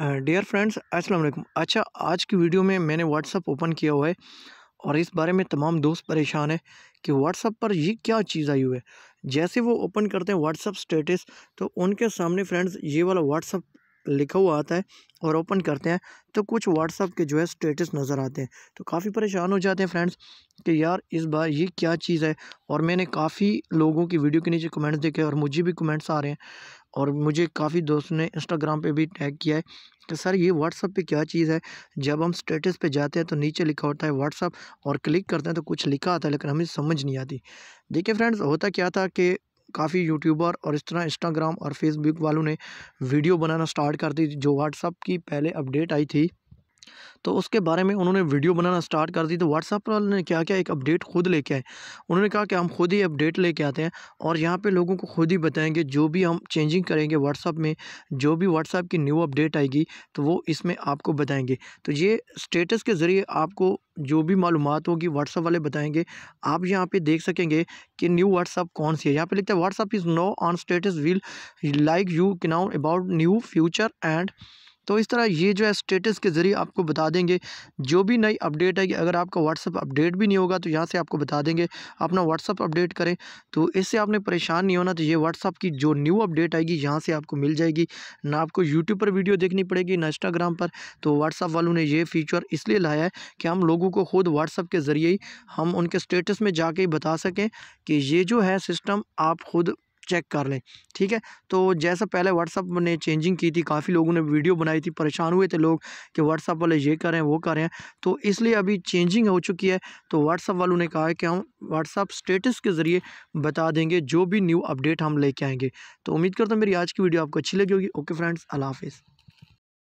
dear friends अस्सलाम वालेकुम अच्छा आज की वीडियो में मैंने व्हाट्सअप ओपन किया हुआ है और इस बारे में तमाम दोस्त परेशान हैं कि व्हाट्सअप पर ये क्या चीज़ आई हुई है जैसे वो ओपन करते हैं व्हाट्सअप स्टेटस तो उनके सामने फ्रेंड्स ये वाला व्हाट्सअप लिखा हुआ आता है और ओपन करते हैं तो कुछ व्हाट्सअप के जो है स्टेटस नज़र आते हैं तो काफ़ी परेशान हो जाते हैं फ्रेंड्स कि यार इस बार ये क्या चीज़ है और मैंने काफ़ी लोगों की वीडियो के नीचे कमेंट्स देखे और मुझे भी कमेंट्स आ रहे हैं और मुझे काफ़ी दोस्तों ने इंस्टाग्राम पे भी टैग किया है कि सर ये व्हाट्सअप पे क्या चीज़ है जब हम स्टेटस पे जाते हैं तो नीचे लिखा होता है व्हाट्सअप और क्लिक करते हैं तो कुछ लिखा आता है लेकिन हमें समझ नहीं आती देखिए फ्रेंड्स होता क्या था कि काफ़ी यूट्यूबर और इस तरह इंस्टाग्राम और फेसबुक वालों ने वीडियो बनाना स्टार्ट कर दी जो व्हाट्सअप की पहले अपडेट आई थी तो उसके बारे में उन्होंने वीडियो बनाना स्टार्ट कर दी तो व्हाट्सअप वाले ने क्या क्या एक अपडेट खुद लेके आए उन्होंने कहा कि हम खुद ही अपडेट लेके आते हैं और यहाँ पर लोगों को खुद ही बताएँगे जो भी हम चेंजिंग करेंगे व्हाट्सअप में जो भी व्हाट्सअप की न्यू अपडेट आएगी तो वो इसमें आपको बताएँगे तो ये स्टेटस के ज़रिए आपको जो भी मालूम होगी व्हाट्सअप वाले बताएंगे आप यहाँ पे देख सकेंगे कि न्यू व्हाट्सअप कौन सी है यहाँ पे लिखता है WhatsApp is no on status will like you now about new future and तो इस तरह ये जो है स्टेटस के ज़रिए आपको बता देंगे जो भी नई अपडेट है कि अगर आपका व्हाट्सअप अपडेट भी नहीं होगा तो यहाँ से आपको बता देंगे अपना व्हाट्सअप अपडेट करें तो इससे आपने परेशान नहीं होना तो ये व्हाट्सअप की जो न्यू अपडेट आएगी यहाँ से आपको मिल जाएगी ना आपको यूट्यूब पर वीडियो देखनी पड़ेगी ना इंस्टाग्राम पर तो व्हाट्सअप वालों ने ये फीचर इसलिए लाया है कि हम लोगों को खुद व्हाट्सअप के ज़रिए ही हम उनके स्टेटस में जाके बता सकें कि ये जो है सिस्टम आप खुद चेक कर लें ठीक है तो जैसा पहले व्हाट्सअप ने चेंजिंग की थी काफ़ी लोगों ने वीडियो बनाई थी परेशान हुए थे लोग कि व्हाट्सअप वाले ये करें वो करें तो इसलिए अभी चेंजिंग हो चुकी है तो व्हाट्सअप वालों ने कहा है कि हम व्हाट्सअप स्टेटस के ज़रिए बता देंगे जो भी न्यू अपडेट हम लेके आएंगे तो उम्मीद करता हूँ मेरी आज की वीडियो आपको अच्छी लगी होगी ओके फ्रेंड्स अला हाफिज़